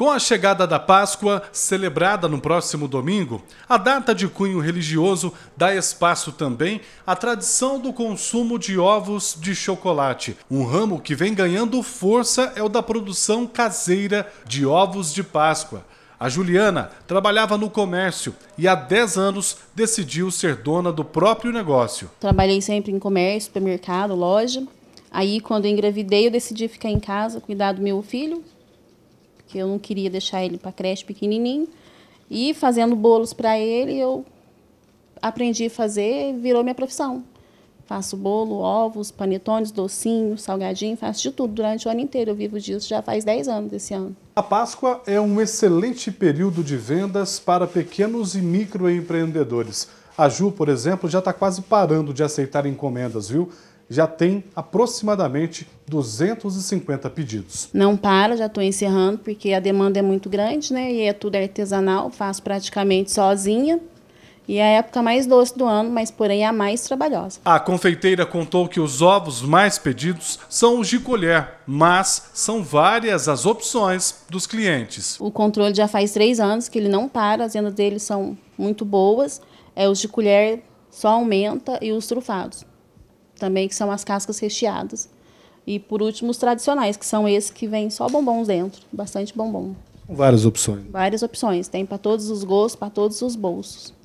Com a chegada da Páscoa, celebrada no próximo domingo, a data de cunho religioso dá espaço também à tradição do consumo de ovos de chocolate. Um ramo que vem ganhando força é o da produção caseira de ovos de Páscoa. A Juliana trabalhava no comércio e há 10 anos decidiu ser dona do próprio negócio. Trabalhei sempre em comércio, supermercado, loja. Aí, quando engravidei, eu decidi ficar em casa, cuidar do meu filho, que eu não queria deixar ele para creche pequenininho. E fazendo bolos para ele, eu aprendi a fazer, virou minha profissão. Faço bolo, ovos, panetones, docinho, salgadinho, faço de tudo durante o ano inteiro. Eu vivo disso já faz 10 anos esse ano. A Páscoa é um excelente período de vendas para pequenos e microempreendedores. A Ju, por exemplo, já está quase parando de aceitar encomendas, viu? já tem aproximadamente 250 pedidos. Não para, já estou encerrando, porque a demanda é muito grande, né? E é tudo artesanal, faço praticamente sozinha. E é a época mais doce do ano, mas porém é a mais trabalhosa. A confeiteira contou que os ovos mais pedidos são os de colher, mas são várias as opções dos clientes. O controle já faz três anos que ele não para, as vendas dele são muito boas. É, os de colher só aumenta e os trufados também, que são as cascas recheadas. E por último, os tradicionais, que são esses que vêm só bombons dentro, bastante bombom. Várias opções. Várias opções, tem para todos os gostos, para todos os bolsos.